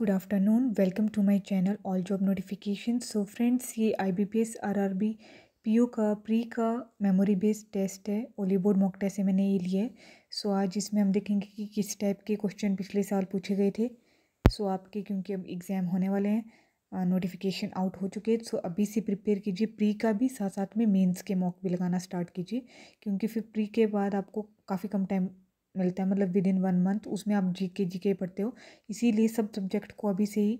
Good afternoon welcome to my channel all job notification so friends ये I B P S R R B P O का pre का memory based test है ओली board mock test है मैंने ये लिया है सो आज इसमें हम देखेंगे कि किस टाइप के क्वेश्चन पिछले साल पूछे गए थे सो आपके क्योंकि अब एग्ज़ाम होने वाले हैं नोटिफिकेशन आउट हो चुके हैं सो अभी से प्रिपेयर कीजिए प्री का भी साथ साथ में मेंस के मॉक भी लगाना स्टार्ट कीजिए क्योंकि फिर प्री के बाद आपको काफ़ी कम टाइम मिलता है मतलब विद इन वन मंथ उसमें आप जी के जी के पढ़ते हो इसीलिए सब सब्जेक्ट को अभी से ही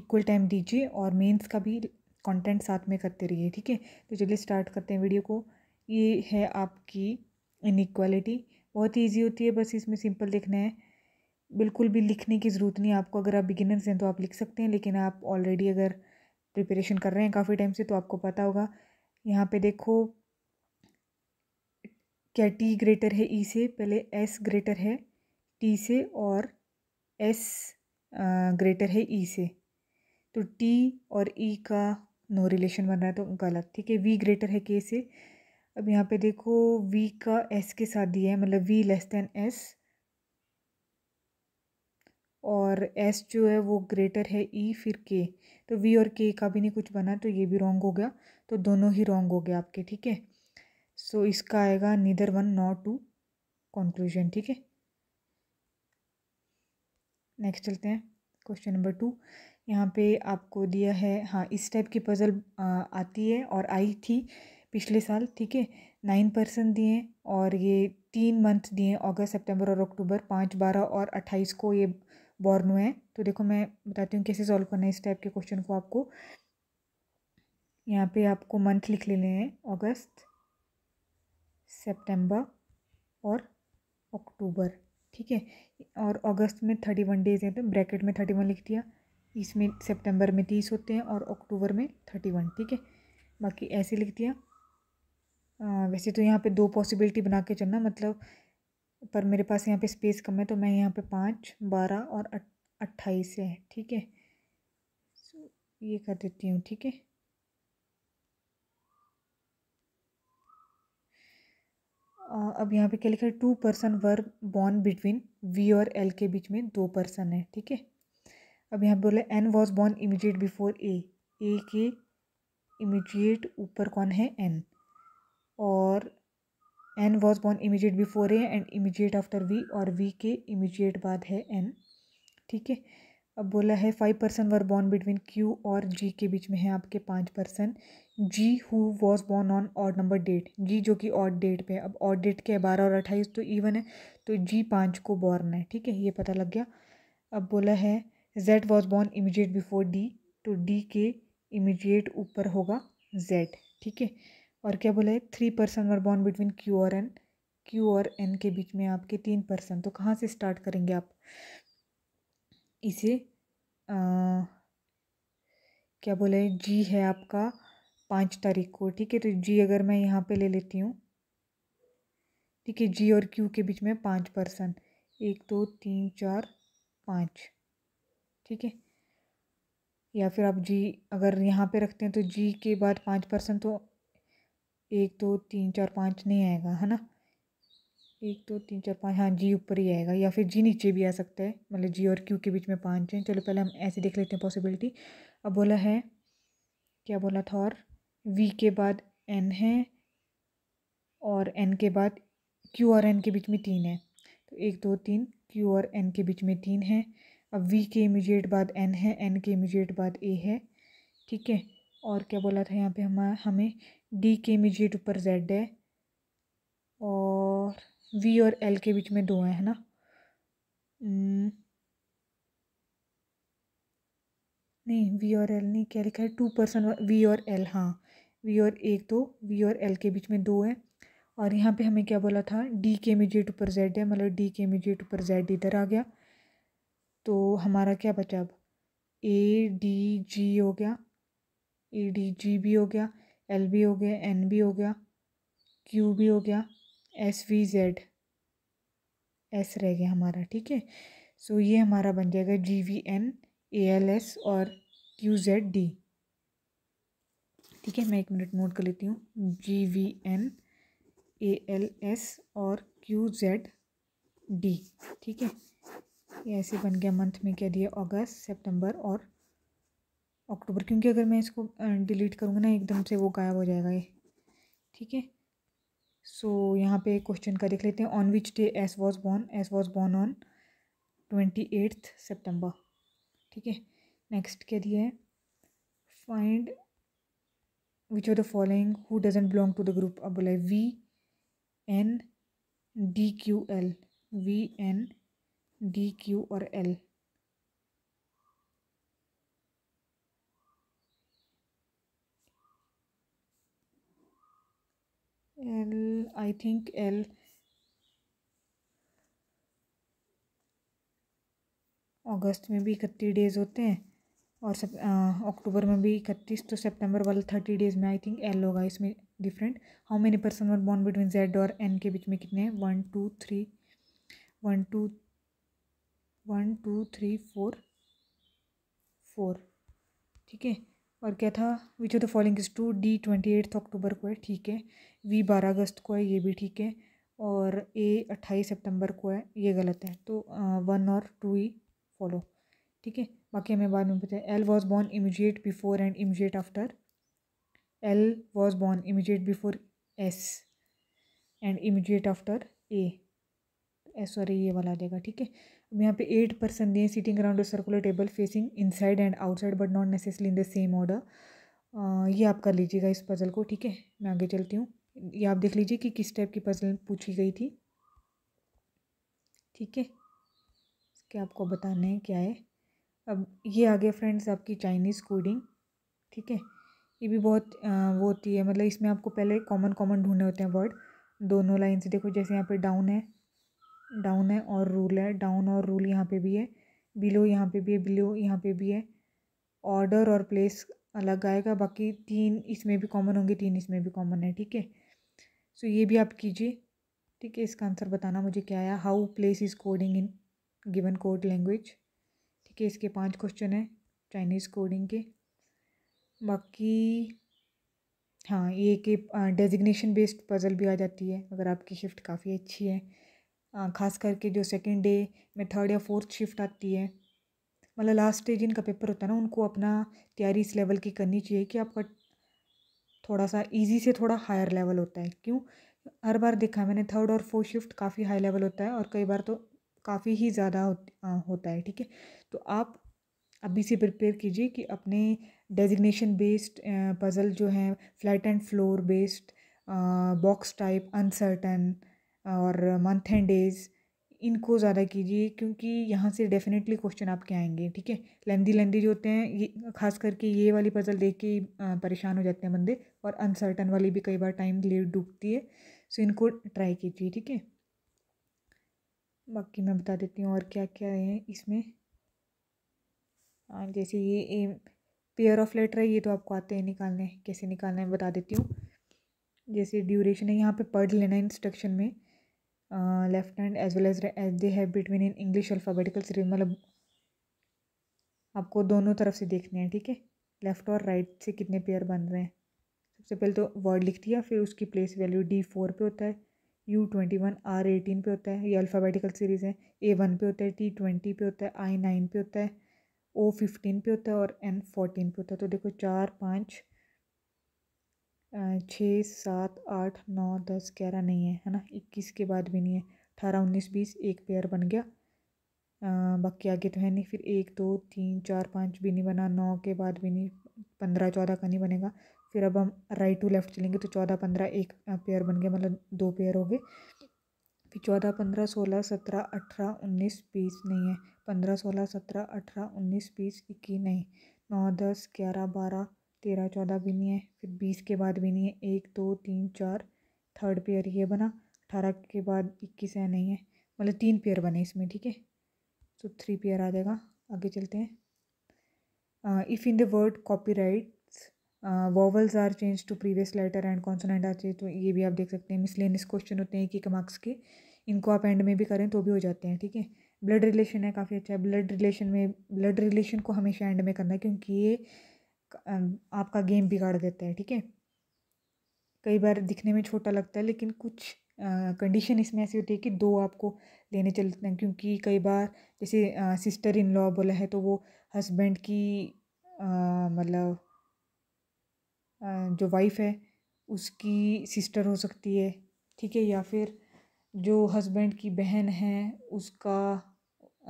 इक्वल टाइम दीजिए और मेंस का भी कंटेंट साथ में करते रहिए ठीक है तो चलिए स्टार्ट करते हैं वीडियो को ये है आपकी इनक्वालिटी बहुत ही ईजी होती है बस इसमें सिंपल देखना है बिल्कुल भी लिखने की ज़रूरत नहीं आपको अगर आप बिगिनर्स हैं तो आप लिख सकते हैं लेकिन आप ऑलरेडी अगर प्रिपरेशन कर रहे हैं काफ़ी टाइम से तो आपको पता होगा यहाँ पे देखो क्या टी ग्रेटर है ई से पहले एस ग्रेटर है टी से और एस ग्रेटर है ई से तो टी और ई का नो रिलेशन बन रहा है तो गलत ठीक है वी ग्रेटर है के से अब यहाँ पे देखो वी का एस के साथ दिया है मतलब वी लेस देन एस और एस जो है वो ग्रेटर है ई फिर के तो वी और के का भी नहीं कुछ बना तो ये भी रॉन्ग हो गया तो दोनों ही रॉन्ग हो गया आपके ठीक है सो so, इसका आएगा neither one not two conclusion ठीक है नेक्स्ट चलते हैं क्वेश्चन नंबर टू यहाँ पे आपको दिया है हाँ इस टाइप की पज़ल आती है और आई थी पिछले साल ठीक है नाइन परसेंट दिए और ये तीन मंथ दिए अगस्त सितंबर और अक्टूबर पाँच बारह और अट्ठाईस को ये बॉर्न हुए हैं तो देखो मैं बताती हूँ कैसे सॉल्व करना है इस टाइप के क्वेश्चन को आपको यहाँ पे आपको मंथ लिख लेने हैं अगस्त सितंबर और अक्टूबर ठीक है और अगस्त में थर्टी वन डेज़ हैं तो ब्रैकेट में थर्टी वन लिख दिया इसमें सितंबर में तीस होते हैं और अक्टूबर में थर्टी वन ठीक है बाकी ऐसे लिख दिया आ, वैसे तो यहाँ पे दो पॉसिबिलिटी बना के चलना मतलब पर मेरे पास यहाँ पे स्पेस कम है तो मैं यहाँ पे पाँच बारह और अट्ठाईस है ठीक है सो ये कर देती हूँ ठीक है अब यहाँ पे क्या लिखा है two person were born between V और एल के बीच में दो पर्सन है ठीक है अब यहाँ पे बोला N was born immediate before A A के इमीडिएट ऊपर कौन है एन और N was born immediate before A and immediate after V और वी के इमीडिएट बाद है एन ठीक है अब बोला है five person were born between Q और जी के बीच में है आपके पाँच person G who was born on odd number date G जो कि ऑड डेट पे अब ऑड डेट के बारह और अट्ठाईस तो इवन है तो जी पाँच को बॉर्न है ठीक है ये पता लग गया अब बोला है Z was born immediate before D तो डी के इमिजिएट ऊपर होगा जेड ठीक है और क्या बोला है three person were born between Q और एन क्यू और एन के बीच में आपके तीन पर्सन तो कहाँ से स्टार्ट करेंगे आप इसे आ, क्या बोले जी है आपका पाँच तारीख को ठीक है तो जी अगर मैं यहाँ पे ले लेती हूँ ठीक है जी और क्यू के बीच में पाँच पर्सन एक दो तीन चार पाँच ठीक है या फिर आप जी अगर यहाँ पे रखते हैं तो जी के बाद पाँच पर्सन तो एक दो तीन चार पाँच नहीं आएगा है ना एक दो तीन चार पाँच हाँ जी ऊपर ही आएगा या फिर जी नीचे भी आ सकता है मतलब जी और क्यू के बीच में पाँच हैं चलो पहले हम ऐसे देख लेते हैं पॉसिबिलिटी अब बोला है क्या बोला था और वी के बाद एन है और एन के बाद क्यू और एन के बीच में तीन है तो एक दो तीन क्यू और एन के बीच में तीन है अब वी के इमीजिएट बाद एन है एन के इमीजिएट बाद ए है ठीक है और क्या बोला था यहाँ पे हम हमें डी के इमीजिएट ऊपर जेड है और वी और एल के बीच में दो हैं है ना hmm. नहीं वी और एल नहीं क्या लिखा है टू परसेंट वी और एल हाँ वी और एक दो तो वी और एल के बीच में दो है और यहाँ पे हमें क्या बोला था डी के इमीजिएट ऊपर जेड है मतलब डी के इमीजिएट ऊपर जेड इधर आ गया तो हमारा क्या बचा अब ए डी जी हो गया ए डी जी भी हो गया एल भी हो गया एन भी हो गया क्यू भी हो गया एस वी जेड एस रह गया हमारा ठीक है सो ये हमारा बन जाएगा G V N A L S और क्यू जेड डी ठीक है मैं एक मिनट नोट कर लेती हूँ G V N A L S और क्यू जेड डी ठीक है ये ऐसे बन गया मंथ में क्या दिया अगस्त सितंबर और अक्टूबर क्योंकि अगर मैं इसको डिलीट करूँगा ना एकदम से वो गायब हो जाएगा ये ठीक है सो so, यहाँ पे क्वेश्चन का देख लेते हैं on which day S was born S was born on twenty eighth September ठीक है नेक्स्ट क्या दिया है find which are the following who doesn't belong to the group अब बोला V N D Q L V N D Q और L L I think L अगस्त में भी इकतीस डेज़ होते हैं और सब अक्टूबर में भी इकतीस तो सितंबर वाले थर्टी डेज़ में आई थिंक एल होगा इसमें different how many person were born between Z और एन के बीच में कितने हैं one two three one two one two three four four ठीक है और क्या था which of the following is to D twenty eighth अक्टूबर को है ठीक है वी बारह अगस्त को है ये भी ठीक है और ए अट्ठाईस सितंबर को है ये गलत है तो वन और टू ही फॉलो ठीक है बाकी हमें बाद में पता है L was born immediate before and immediate after L was born immediate before S and immediate after A sorry ये वाला आ जाएगा ठीक है यहाँ पे एट पर्सन दिए sitting around circular table facing inside and outside but not necessary in the same order ये आप कर लीजिएगा इस पज़ल को ठीक है मैं आगे चलती हूँ ये आप देख लीजिए कि किस टाइप की पज़ल पूछी गई थी ठीक है इसके आपको बताना है क्या है अब ये आ गया फ्रेंड्स आपकी चाइनीज़ कोडिंग ठीक है ये भी बहुत आ, वो होती है मतलब इसमें आपको पहले कॉमन कॉमन ढूंढने होते हैं वर्ड दोनों लाइन से देखो जैसे यहाँ पे डाउन है डाउन है और रूल है डाउन और रूल यहाँ पे भी है बिलो यहाँ पे भी है बिलो यहाँ पे भी है ऑर्डर और प्लेस अलग आएगा बाकी तीन इसमें भी कॉमन होंगे तीन इसमें भी कॉमन है ठीक है सो ये भी आप कीजिए ठीक है इसका आंसर बताना मुझे क्या आया how place is coding in given code language ठीक है इसके पांच क्वेश्चन हैं चाइनीज़ कोडिंग के बाकी हाँ ये कि डेजिग्नेशन बेस्ड पज़ल भी आ जाती है अगर आपकी शिफ्ट काफ़ी अच्छी है ख़ास करके जो सेकेंड डे में थर्ड या फोर्थ शिफ्ट आती है मतलब लास्ट डे जिनका पेपर होता है ना उनको अपना तैयारी इस लेवल की करनी चाहिए कि आपका थोड़ा सा इजी से थोड़ा हायर लेवल होता है क्यों हर बार देखा मैंने थर्ड और फोर्थ शिफ्ट काफ़ी हाई लेवल होता है और कई बार तो काफ़ी ही ज़्यादा होता है ठीक है तो आप अभी से प्रिपेयर कीजिए कि अपने डेजिग्नेशन बेस्ड पज़ल जो हैं flat and floor based box type uncertain और मंथ एंड डेज़ इनको ज़्यादा कीजिए क्योंकि यहाँ से डेफिनेटली क्वेश्चन आपके आएंगे ठीक है लेंदी लेंदी जो होते हैं ये खास करके ये वाली पजल देख के परेशान हो जाते हैं बंदे और अनसर्टन वाली भी कई बार टाइम लेट डूबती है सो इनको ट्राई कीजिए ठीक है बाकी मैं बता देती हूँ और क्या क्या है इसमें हाँ, जैसे ये पेयर ऑफ लेटर है ये तो आपको आते हैं निकालने कैसे निकालना है बता देती हूँ जैसे ड्यूरेशन है यहाँ पे पढ़ लेना इंस्ट्रक्शन में left hand as well as as they between in English English series मतलब आपको दोनों तरफ से देखने हैं ठीक है लेफ़्ट और राइट right से कितने पेयर बन रहे हैं सबसे पहले तो वर्ड लिख दिया फिर उसकी प्लेस वैल्यू डी फोर पर होता है U twenty one R eighteen पे होता है ये अल्फ़ाबेटिकल सीरीज़ है ए वन पे होता है टी ट्वेंटी पे होता है आई नाइन पे होता है ओ फिफ्टीन पे होता है और एन फोर्टीन पे होता है तो देखो चार पाँच छः सात आठ नौ दस ग्यारह नहीं है है ना इक्कीस के बाद भी नहीं है अठारह उन्नीस बीस एक पेयर बन गया बाकी आगे तो है नहीं फिर एक दो तीन चार पाँच भी नहीं बना नौ के बाद भी नहीं पंद्रह चौदह का नहीं बनेगा फिर अब हम राइट टू लेफ़्ट चलेंगे तो चौदह पंद्रह एक पेयर बन गया मतलब दो पेयर हो गए फिर चौदह पंद्रह सोलह सत्रह अठारह उन्नीस बीस नहीं है पंद्रह सोलह सत्रह अठारह उन्नीस बीस इक्कीस नहीं नौ दस ग्यारह बारह तेरह चौदह भी नहीं है फिर बीस के बाद भी नहीं है एक दो तीन चार थर्ड पेयर ये बना अठारह के बाद इक्कीस है नहीं है मतलब तीन पेयर बने इसमें ठीक है सो थ्री पेयर आ जाएगा आगे चलते हैं if in the word copy rights vowels are change to previous letter and consonant are change तो ये भी आप देख सकते हैं मिसलेनियस क्वेश्चन होते हैं एक एक मार्क्स के इनको आप एंड में भी करें तो भी हो जाते हैं ठीक है ब्लड रिलेशन है काफ़ी अच्छा है ब्लड रिलेशन में ब्लड रिलेशन को हमेशा एंड में करना है क्योंकि ये आपका गेम बिगाड़ देता है ठीक है कई बार दिखने में छोटा लगता है लेकिन कुछ कंडीशन इसमें ऐसी होती है कि दो आपको लेने चलते हैं क्योंकि कई बार जैसे सिस्टर इन लॉ बोला है तो वो हस्बैंड की मतलब जो वाइफ है उसकी सिस्टर हो सकती है ठीक है या फिर जो हस्बैंड की बहन है उसका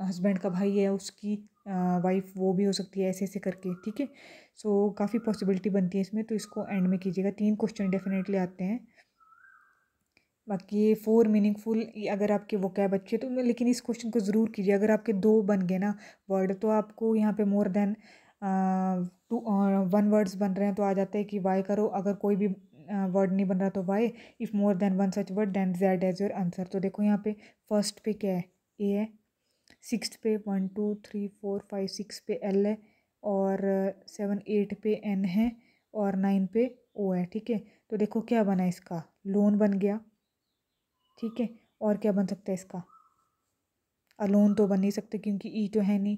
हस्बैंड का भाई है उसकी वाइफ वो भी हो सकती है ऐसे ऐसे करके ठीक है सो काफ़ी पॉसिबिलिटी बनती है इसमें तो इसको एंड में कीजिएगा तीन क्वेश्चन डेफिनेटली आते हैं बाकी ये फोर मीनिंगफुल अगर आपके वो कैब अच्छे तो लेकिन इस क्वेश्चन को ज़रूर कीजिए अगर आपके दो बन गए ना वर्ड तो आपको यहाँ पे more than two one words बन रहे हैं तो आ जाता है कि वाई करो अगर कोई भी वर्ड uh, नहीं बन रहा तो Y if more than one such word then Z as your answer तो देखो यहाँ पे फर्स्ट पे क्या है ए है सिक्स पे one two three four five six पे एल है और सेवन एट पे एन है और नाइन पे ओ है ठीक है तो देखो क्या बना इसका लोन बन गया ठीक है और क्या बन सकता है इसका अलोन तो बन नहीं सकते क्योंकि ई e तो है नहीं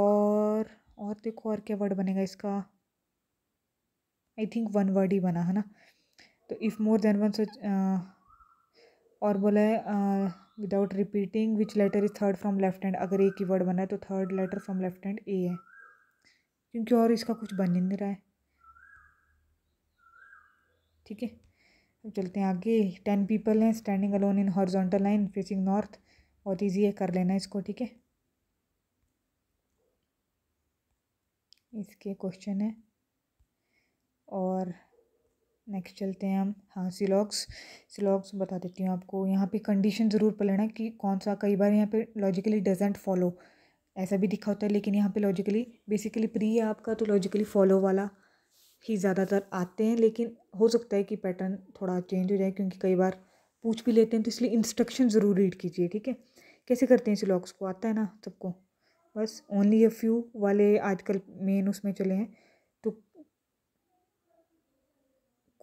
और और देखो और क्या वर्ड बनेगा इसका आई थिंक वन वर्ड ही बना है ना तो if more than one such और बोला है without repeating which letter is third from left hand अगर एक ही वर्ड बना है तो third letter from left hand A है क्योंकि और इसका कुछ बन ही नहीं रहा है ठीक है अब चलते हैं आगे टेन पीपल हैं standing alone in horizontal line facing north बहुत ईजी है कर लेना इसको ठीक है इसके क्वेश्चन है और नेक्स्ट चलते हैं हम हाँ सिलॉक्स सिलॉक्स बता देती हूँ आपको यहाँ पे कंडीशन ज़रूर पर लेना कि कौन सा कई बार यहाँ पे लॉजिकली डजेंट फॉलो ऐसा भी दिखा होता है लेकिन यहाँ पे लॉजिकली बेसिकली प्री है आपका तो लॉजिकली फॉलो वाला ही ज़्यादातर आते हैं लेकिन हो सकता है कि पैटर्न थोड़ा चेंज हो जाए क्योंकि कई बार पूछ भी लेते हैं तो इसलिए इंस्ट्रक्शन ज़रूर रीड कीजिए ठीक है कैसे करते हैं सिलॉक्स को आता है ना सबको बस ओनली अ फ्यू वाले आजकल मेन उसमें चले हैं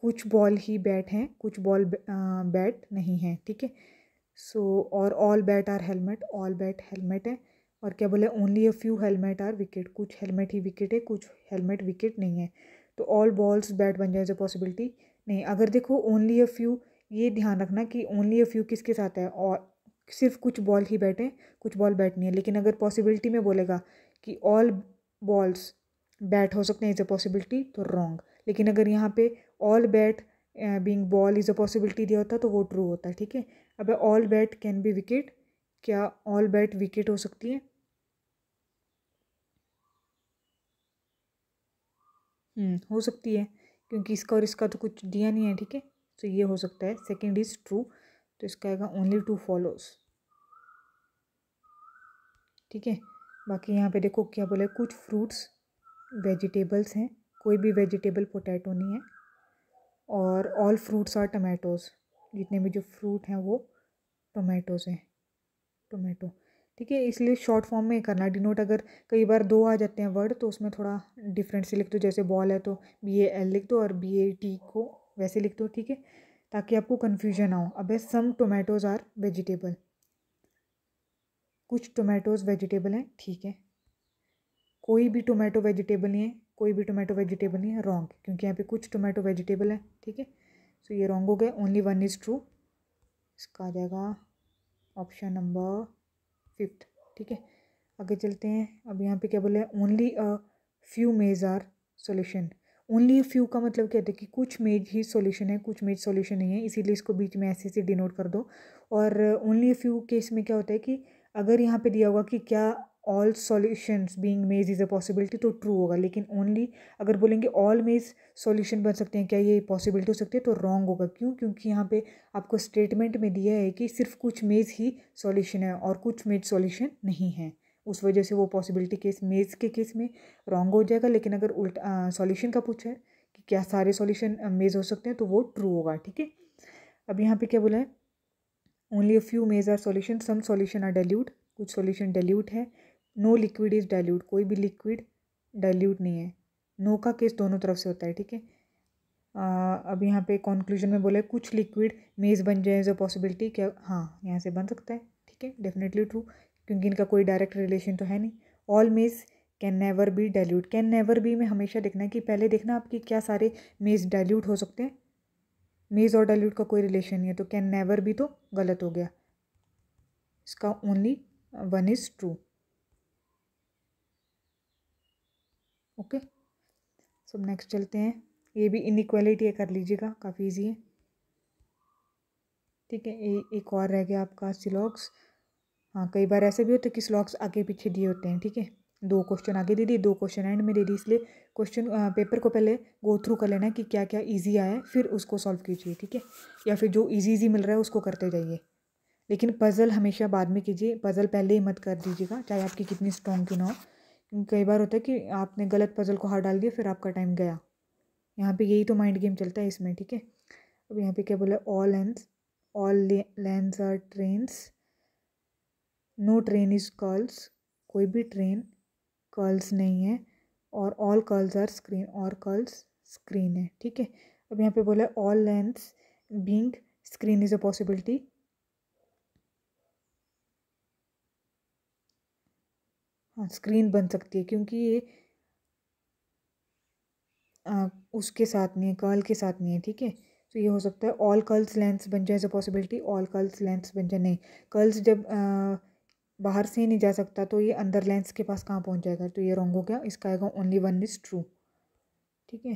कुछ बॉल ही बैट हैं कुछ बॉल बैट नहीं हैं ठीक है सो और all bat are helmet all bat helmet है और क्या बोले only a few helmet are wicket कुछ हेलमेट ही विकेट है कुछ हेलमेट विकेट नहीं है तो ऑल बॉल्स बैट बन जाए पॉसिबिलिटी नहीं अगर देखो ओनली अ फ्यू ये ध्यान रखना कि ओनली अ फ्यू किसके साथ है और सिर्फ कुछ बॉल ही बैठे कुछ बॉल बैट नहीं है लेकिन अगर पॉसिबिलिटी में बोलेगा कि ऑल बॉल्स बैट हो सकते हैं इज़ अ पॉसिबिलिटी तो रॉन्ग लेकिन अगर यहाँ पे all bat being ball is a possibility दिया होता तो वो ट्रू होता ठीक है अब all bat can be wicket क्या ऑल बैट विकेट हो सकती है हम्म, हो सकती है क्योंकि इसका और इसका तो कुछ दिया नहीं है ठीक है तो ये हो सकता है सेकेंड इज़ ट्रू तो इसका आएगा ओनली टू फॉलोस ठीक है बाकी यहाँ पे देखो क्या बोला कुछ फ्रूट्स वेजिटेबल्स हैं कोई भी वेजिटेबल पोटैटो नहीं है और ऑल फ्रूट्स और टमेटोज जितने भी जो फ्रूट हैं वो टोमेटोज़ हैं टोमेटो ठीक है इसलिए शॉर्ट फॉर्म में करना डिनोट अगर कई बार दो आ जाते हैं वर्ड तो उसमें थोड़ा डिफरेंट से लिख दो जैसे बॉल है तो बी ए एल लिख दो और बी ए टी को वैसे लिख दो ठीक है ताकि आपको कन्फ्यूजन ना हो अब सम टोमेटोज़ आर वेजिटेबल कुछ टोमेटोज़ वेजिटेबल हैं ठीक है कोई भी टोमेटो वेजिटेबल नहीं है कोई भी टोमेटो वेजिटेबल नहीं है रॉन्ग क्योंकि यहाँ पे कुछ टोमेटो वेजिटेबल है ठीक है सो ये रॉन्ग हो गया ओनली वन इज़ ट्रू इसका आ जाएगा ऑप्शन नंबर फिफ्थ ठीक है आगे चलते हैं अब यहाँ पे क्या बोले only a few maze are solution only a few का मतलब क्या होता है कि कुछ मेज ही सोल्यूशन है कुछ मेज सोल्यूशन नहीं है इसीलिए इसको बीच में ऐसे से डिनोट कर दो और ओनली अ फ्यू केस में क्या होता है कि अगर यहाँ पे दिया हुआ कि क्या all solutions being maze is a possibility तो ट्रू होगा लेकिन ओनली अगर बोलेंगे ऑल मेज सॉल्यूशन बन सकते हैं क्या ये पॉसिबिलिटी हो सकती है तो रॉन्ग होगा क्यों क्योंकि यहाँ पे आपको स्टेटमेंट में दिया है कि सिर्फ कुछ मेज ही सॉल्यूशन है और कुछ मेज सॉल्यूशन नहीं है उस वजह से वो पॉसिबिलिटी केस मेज के केस में रॉन्ग हो जाएगा लेकिन अगर उल्टा सॉल्यूशन का पूछा है कि क्या सारे सॉल्यूशन मेज हो सकते हैं तो वो ट्रू होगा ठीक है अब यहाँ पे क्या बोला है only a few maze are solution some solution are dilute कुछ सॉल्यूशन डेल्यूट है नो लिक्विड इज़ डाइल्यूट कोई भी लिक्विड डाइल्यूट नहीं है नो का केस दोनों तरफ से होता है ठीक है अब यहाँ पे कॉन्क्लूजन में बोला है कुछ लिक्विड मेज़ बन जाए जो अ पॉसिबिलिटी क्या हाँ यहाँ से बन सकता है ठीक है डेफिनेटली ट्रू क्योंकि इनका कोई डायरेक्ट रिलेशन तो है नहीं all maze can never be dilute can never be में हमेशा देखना है कि पहले देखना आपकी क्या सारे मेज़ डाइल्यूट हो सकते हैं मेज़ और डाइल्यूट का कोई रिलेशन नहीं है तो कैन नेवर बी तो गलत हो गया इसका only one is true okay so next चलते हैं ये भी इनक्वालिटी है कर लीजिएगा काफ़ी ईजी है ठीक है ए, एक और रह गया आपका सिलॉक्स हाँ कई बार ऐसे भी होते कि सिलॉक्स आगे पीछे दिए होते हैं ठीक है दो क्वेश्चन आगे दे दिए दो क्वेश्चन एंड में दे दी इसलिए क्वेश्चन पेपर को पहले गो थ्रू कर लेना कि क्या क्या इजी आया है फिर उसको सॉल्व कीजिए ठीक है या फिर जो इजी इजी मिल रहा है उसको करते जाइए लेकिन पज़ल हमेशा बाद में कीजिए पज़ल पहले ही मत कर दीजिएगा चाहे आपकी कितनी स्ट्रॉन्ग क्यों ना हो कई बार होता है कि आपने गलत पज़ल को हार डाल दिया फिर आपका टाइम गया यहाँ पे यही तो माइंड गेम चलता है इसमें ठीक है अब यहाँ पे क्या बोला all lens all lens are trains no train is curls कोई भी ट्रेन कर्ल्स नहीं है और ऑल कर्ल्स आर स्क्रीन और कर्ल्स स्क्रीन है ठीक है अब यहाँ पे बोला all lens being screen is a possibility screen हाँ, बन सकती है क्योंकि ये आ, उसके साथ नहीं है कर्ल के साथ नहीं है ठीक है तो ये हो सकता है ऑल कर्ल्स लेंस बन जाए is possibility all curls lens बन जाए नहीं कर्ल्स जब आ, बाहर से नहीं जा सकता तो ये अंदर लेंस के पास कहाँ पहुँच जाएगा तो ये रॉन्ग हो गया इसका आएगा ओनली वन इज़ ट्रू ठीक है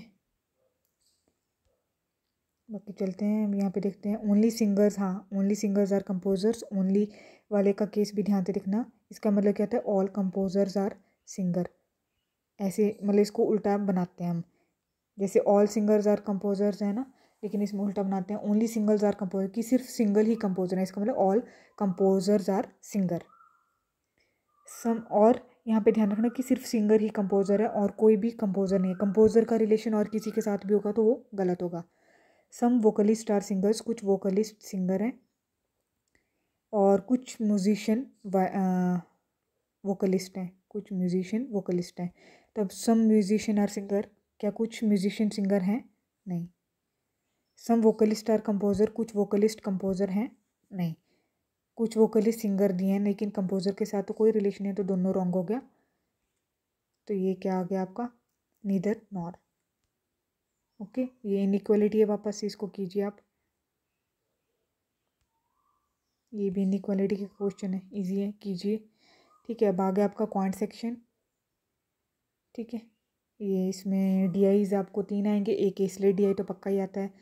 बाकी चलते हैं हम यहाँ पे देखते हैं ओनली सिंगर्स हाँ only singers are composers only वाले का केस भी ध्यान से देखना इसका मतलब क्या होता है ऑल कंपोज़र्स आर सिंगर ऐसे मतलब इसको उल्टा बनाते हैं हम जैसे ऑल सिंगर्स आर कंपोज़र्स है ना लेकिन इसमें उल्टा बनाते हैं ओनली सिंगल्स आर कंपोजर कि सिर्फ सिंगल ही कंपोजर है इसका मतलब all composers are singer some और यहाँ पे ध्यान रखना कि सिर्फ सिंगर ही कंपोजर है और कोई भी कंपोजर नहीं है कंपोजर का रिलेशन और किसी के साथ भी होगा तो वो गलत होगा सम वोकलिस्ट आर सिंगर्स कुछ वोकलिस्ट सिंगर हैं और कुछ म्यूजिशियन वोकलिस्ट हैं कुछ म्यूजिशियन वोकलिस्ट हैं तब सम म्यूजिशियन आर सिंगर क्या कुछ म्यूजिशियन सिंगर हैं नहीं सम वोकलिस्ट आर कंपोज़र कुछ वोकलिस्ट कंपोज़र हैं नहीं कुछ वोकलिस्ट सिंगर दिए हैं लेकिन कंपोज़र के साथ तो कोई रिलेशन है तो दोनों रॉन्ग हो गया तो ये क्या आ गया आपका नीदर नॉर ओके ये इनक्वलिटी है वापस इसको कीजिए आप ये भी इनक्वालिटी का क्वेश्चन है इजी है कीजिए ठीक है अब आ गया आपका क्वांट सेक्शन ठीक है ये इसमें डी आईज आपको तीन आएंगे एक इसलिए डी आई तो पक्का ही आता है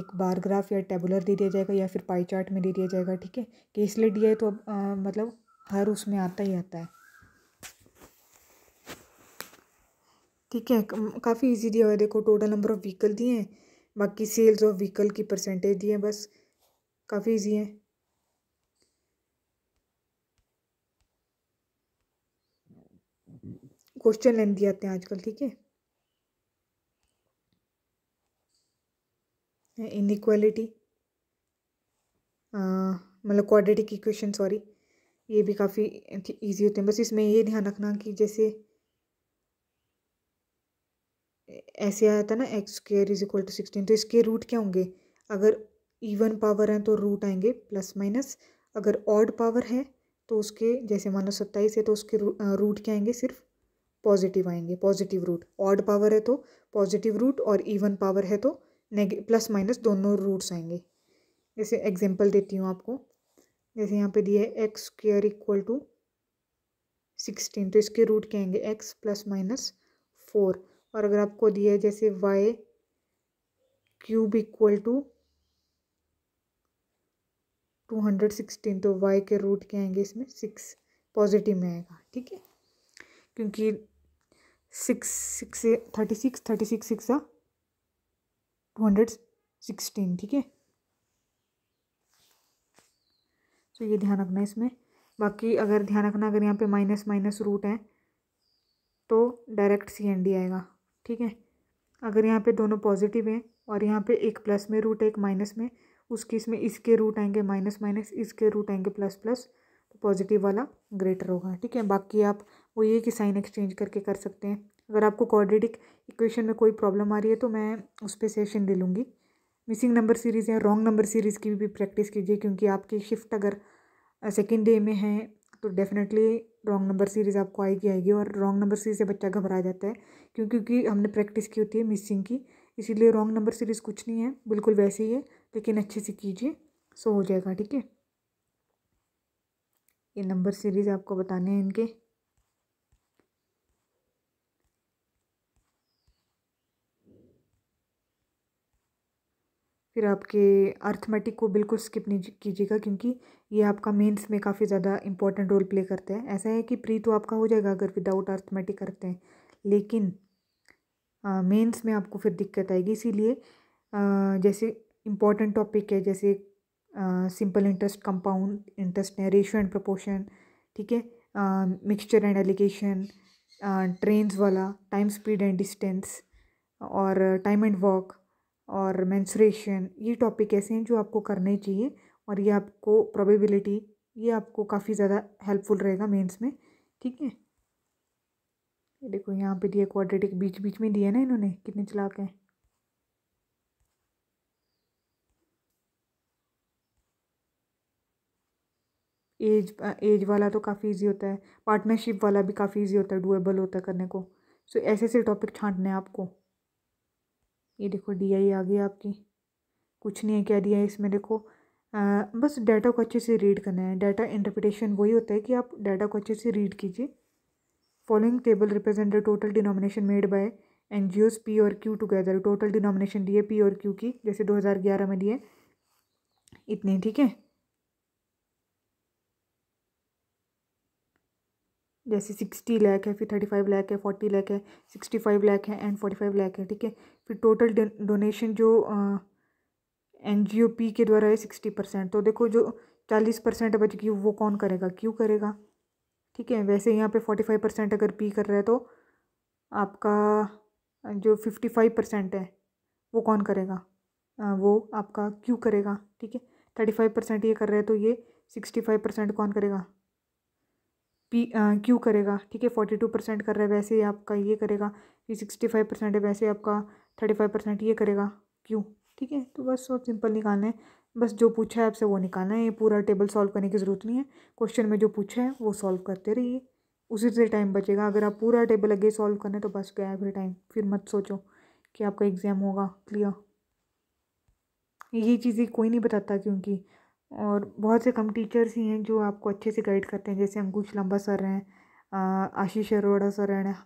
एक बार ग्राफ या टेबुलर दे दिया जाएगा या फिर पाई चार्ट में दे दिया जाएगा ठीक है केसलेट डी आई तो अब आ, मतलब हर उसमें आता ही आता है ठीक है काफ़ी इजी दिया हुआ है देखो टोटल नंबर ऑफ़ व्हीकल दिए हैं बाकी सेल्स ऑफ व्हीकल की परसेंटेज दिए हैं बस काफ़ी इजी है क्वेश्चन लेन दिए आते हैं आजकल ठीक है इनक्वालिटी हाँ, मतलब क्वाड्रेटिक इक्वेशन सॉरी ये भी काफ़ी इजी होते हैं बस इसमें ये ध्यान रखना कि जैसे ऐसे आया था ना x square is equal to sixteen तो इसके रूट क्या होंगे अगर इवन पावर हैं तो रूट आएंगे प्लस माइनस अगर ऑड पावर है तो उसके जैसे मान लो सत्ताईस है तो उसके रूट क्या आएंगे सिर्फ पॉजिटिव आएंगे पॉजिटिव रूट ऑड पावर है तो पॉजिटिव रूट और इवन पावर है तो नेगे प्लस माइनस दोनों रूट्स आएंगे जैसे एग्जांपल देती हूँ आपको जैसे यहाँ पे दिया है x square equal to sixteen तो इसके रूट क्या आएंगे एक्स प्लस माइनस फोर और अगर आपको दिया है जैसे y cube equal to two hundred sixteen तो वाई के रूट क्या आएंगे इसमें सिक्स पॉजिटिव में आएगा ठीक है क्योंकि six six thirty six thirty six six two hundred sixteen ठीक है तो ये ध्यान रखना है इसमें बाकी अगर ध्यान रखना अगर यहाँ पे माइनस माइनस रूट है तो डायरेक्ट सी एन डी आएगा ठीक है अगर यहाँ पे दोनों पॉजिटिव हैं और यहाँ पे एक प्लस में रूट है एक माइनस में उस केस में इसके रूट आएंगे माइनस माइनस इसके रूट आएंगे प्लस प्लस तो पॉजिटिव वाला ग्रेटर होगा ठीक है बाकी आप वो ये कि साइन एक्सचेंज करके कर सकते हैं अगर आपको क्वाड्रेटिक इक्वेशन में कोई प्रॉब्लम आ रही है तो मैं उस पर सेशन ले लूँगी मिसिंग नंबर सीरीज़ या रॉन्ग नंबर सीरीज़ की भी प्रैक्टिस कीजिए क्योंकि आपकी शिफ्ट अगर सेकेंड डे में है तो डेफिनेटली रॉन्ग नंबर सीरीज़ आपको आएगी आएगी और रॉन्ग नंबर सीरीज़ से बच्चा घबरा जाता है क्यों क्योंकि हमने प्रैक्टिस की होती है मिसिंग की इसीलिए रॉन्ग नंबर सीरीज़ कुछ नहीं है बिल्कुल वैसे ही है लेकिन अच्छे से कीजिए सो हो जाएगा ठीक है ये नंबर सीरीज़ आपको बताने हैं इनके फिर आपके अर्थमेटिक को बिल्कुल स्किप नहीं कीजिएगा क्योंकि ये आपका मेंस में काफ़ी ज़्यादा इंपॉर्टेंट रोल प्ले करता है ऐसा है कि प्री तो आपका हो जाएगा अगर विदाउट अर्थमेटिक करते हैं लेकिन मेंस में आपको फिर दिक्कत आएगी इसीलिए जैसे इम्पॉर्टेंट टॉपिक है जैसे सिंपल इंटरेस्ट कंपाउंड इंटरेस्ट है रेशो एंड प्रपोशन ठीक है मिक्सचर एंड एलिगेशन ट्रेन्स वाला टाइम स्पीड एंड डिस्टेंस और टाइम एंड वॉक और मैंसुरेशन ये टॉपिक ऐसे हैं जो आपको करने चाहिए और ये आपको प्रोबेबिलिटी ये आपको काफ़ी ज़्यादा हेल्पफुल रहेगा मेंस में ठीक है ये देखो यहाँ पे दिया क्वाड्रेटिक बीच बीच में दिया ना इन्होंने कितने चलाक हैं एज एज वाला तो काफ़ी इजी होता है पार्टनरशिप वाला भी काफ़ी इजी होता है डुएबल होता है करने को सो ऐसे ऐसे टॉपिक छांटने हैं आपको ये देखो डीआई आ गई आपकी कुछ नहीं है क्या दिया आई इसमें देखो आ, बस डाटा को अच्छे से रीड करना है डाटा इंटरप्रिटेशन वही होता है कि आप डाटा को अच्छे से रीड कीजिए following table represent the total denomination made by N G Os P और क्यू टुगेदर टोटल डिनोमिनेशन दिए पी और क्यू की जैसे ग्यारह में दिए इतने ठीक है जैसे सिक्सटी लैख है फिर थर्टी फाइव लैक है फोर्टी लैख है सिक्सटी फाइव लैख है एंड फोर्टी फाइव लैख है ठीक है फिर टोटल डोनेशन जो एन जी ओ पी के द्वारा है सिक्सटी परसेंट तो देखो जो चालीस परसेंट गई वो कौन करेगा क्यों करेगा ठीक है वैसे यहाँ पे फोर्टी फाइव परसेंट अगर पी कर रहा है तो आपका जो फिफ्टी फाइव परसेंट है वो कौन करेगा आ, वो आपका क्यों करेगा ठीक है थर्टी फाइव परसेंट ये कर रहा है तो ये सिक्सटी फाइव परसेंट कौन करेगा पी क्यू करेगा ठीक है फोर्टी टू परसेंट कर रहा है वैसे ही आपका ये करेगा ये सिक्सटी फाइव परसेंट है वैसे ही आपका थर्टी फाइव परसेंट ये करेगा क्यू ठीक है तो बस बहुत सिंपल निकालना है बस जो पूछा है आपसे वो निकालना है ये पूरा टेबल सॉल्व करने की ज़रूरत नहीं है क्वेश्चन में जो पूछा है वो सॉल्व करते रहिए उसी से टाइम बचेगा अगर आप पूरा टेबल अगे सॉल्व करना है तो बस गया फिर टाइम फिर मत सोचो कि आपका एग्ज़ाम होगा क्लियर ये चीज़ें कोई नहीं बताता क्योंकि और बहुत से कम टीचर्स ही हैं जो आपको अच्छे से गाइड करते हैं जैसे अंकुश लंबा सर हैं आशीष अरोड़ा सर हैं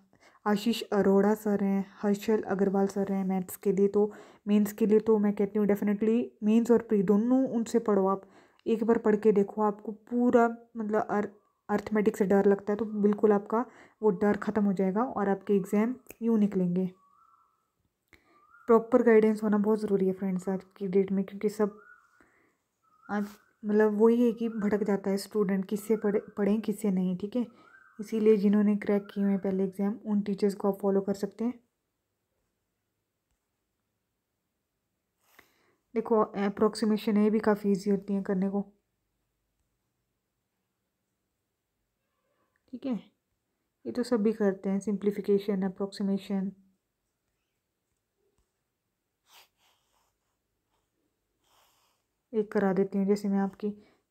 आशीष अरोड़ा सर हैं हर्षल अग्रवाल सर हैं मैथ्स के लिए तो मेंस के लिए तो मैं कहती हूँ डेफिनेटली मेंस और प्री दोनों उनसे पढ़ो आप एक बार पढ़ के देखो आपको पूरा मतलब अर, अर्थमेटिक से डर लगता है तो बिल्कुल आपका वो डर ख़त्म हो जाएगा और आपके एग्ज़ाम यूँ निकलेंगे प्रॉपर गाइडेंस होना बहुत ज़रूरी है फ्रेंड्स आज की डेट में क्योंकि सब आज मतलब वही है कि भटक जाता है स्टूडेंट किससे पढ़े पढ़ें किससे नहीं ठीक है इसीलिए जिन्होंने क्रैक किए हुए पहले एग्ज़ाम उन टीचर्स को आप फॉलो कर सकते हैं देखो अप्रोक्सीमेशन ये भी काफ़ी ईजी होती हैं करने को ठीक है ये तो सब भी करते हैं सिंप्लीफिकेशन अप्रोक्सीमेशन एक करा देती हूँ जैसे मैं आपकी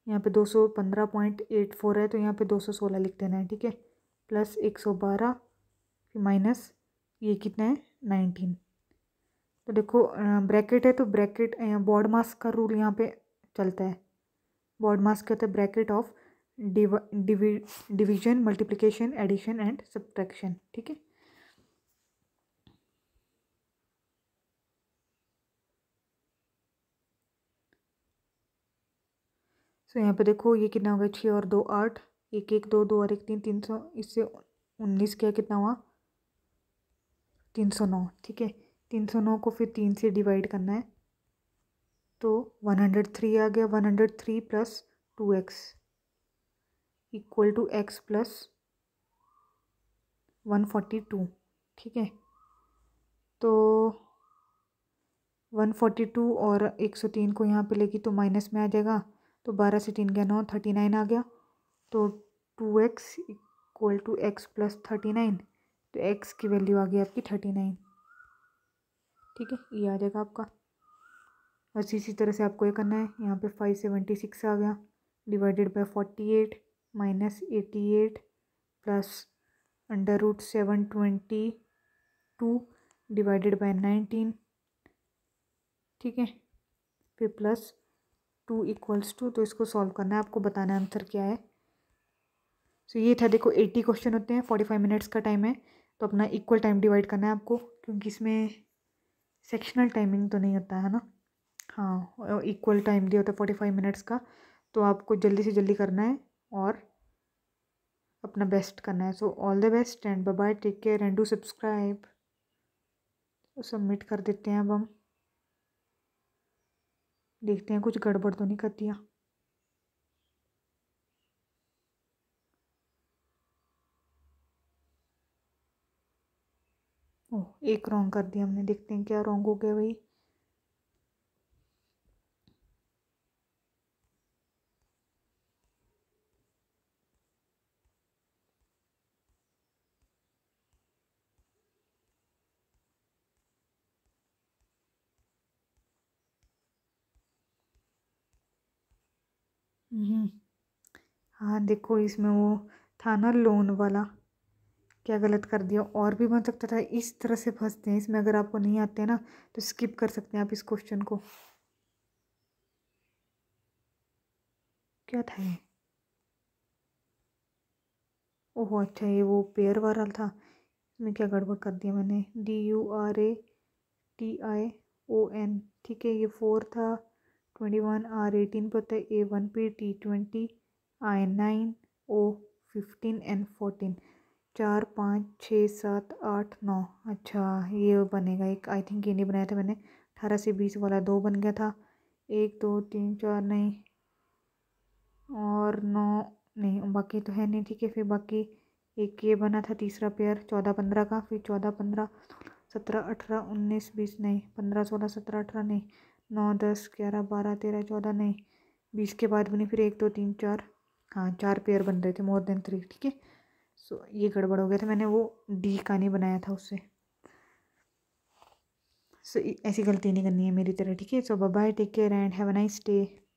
यहाँ पे 215.84 है तो यहाँ पे 216 लिख देना है ठीक है प्लस 112 फिर माइनस ये कितना है 19 तो देखो ब्रैकेट है तो ब्रैकेट बॉड मास का रूल यहाँ पे चलता है बॉड मास क्या होता है bracket of division multiplication addition and subtraction ठीक है सो यहाँ पे देखो ये कितना हो गया छः और दो आठ एक एक दो दो और एक तीन तीन सौ इससे उन्नीस क्या कितना हुआ तीन सौ नौ ठीक है तीन सौ नौ को फिर तीन से डिवाइड करना है तो वन हंड्रेड थ्री आ गया one hundred three plus two x equal to x plus one forty two ठीक है तो वन फोर्टी टू और एक सौ तीन को यहाँ पे लेगी तो माइनस में आ जाएगा तो बारह से तीन गया नौ थर्टी नाइन आ गया तो two x equal to x plus thirty nine तो एक्स की वैल्यू आ गई आपकी थर्टी नाइन ठीक है ये आ जाएगा आपका बस इसी तरह से आपको ये करना है यहाँ पे फाइव सेवेंटी सिक्स आ गया divided by forty eight minus eighty eight plus under root seven twenty two divided by nineteen ठीक है फिर प्लस टू इक्वल्स टू तो इसको सॉल्व करना है आपको बताना है आंसर क्या है सो so, ये था देखो एट्टी क्वेश्चन होते हैं फोर्टी फाइव मिनट्स का टाइम है तो अपना इक्वल टाइम डिवाइड करना है आपको क्योंकि इसमें सेक्शनल टाइमिंग तो नहीं होता है ना हाँ इक्वल टाइम दिया होता है फोर्टी फाइव मिनट्स का तो आपको जल्दी से जल्दी करना है और अपना बेस्ट करना है so all the best and bye take care and do subscribe submit कर देते हैं अब हम देखते हैं कुछ गड़बड़ तो नहीं कर दिया ओह एक रॉन्ग कर दिया हमने देखते हैं क्या रॉन्ग हो गया भाई हम्म। हाँ देखो इसमें वो था ना लोन वाला क्या गलत कर दिया और भी बन सकता था इस तरह से फंसते हैं इसमें अगर आपको नहीं आते ना तो स्किप कर सकते हैं आप इस क्वेश्चन को क्या था ये ओहो अच्छा ये वो पेयर वाला था इसमें क्या गड़बड़ कर दिया मैंने D U R A T I O N ठीक है ये फोर था ट्वेंटी वन आर एटीन पर है A one P T twenty I nine O fifteen and fourteen चार पाँच छः सात आठ नौ अच्छा ये बनेगा एक आई थिंक ये नहीं बनाया था मैंने अठारह से बीस वाला दो बन गया था एक दो तीन चार नहीं और नौ नहीं बाकी तो है नहीं ठीक है फिर बाकी एक ये बना था तीसरा पेयर चौदह पंद्रह का फिर चौदह पंद्रह सत्रह अठारह उन्नीस बीस नहीं पंद्रह सोलह सत्रह अठारह नहीं नौ दस ग्यारह बारह तेरह चौदह नहीं बीस के बाद भी नहीं फिर एक दो तीन चार हाँ चार पेयर बन रहे थे मोर देन थ्री ठीक है सो ये गड़बड़ हो गया था मैंने वो डी का नहीं बनाया था उससे सो ऐसी गलती नहीं करनी है मेरी तरह ठीक है so bye take care and have a nice day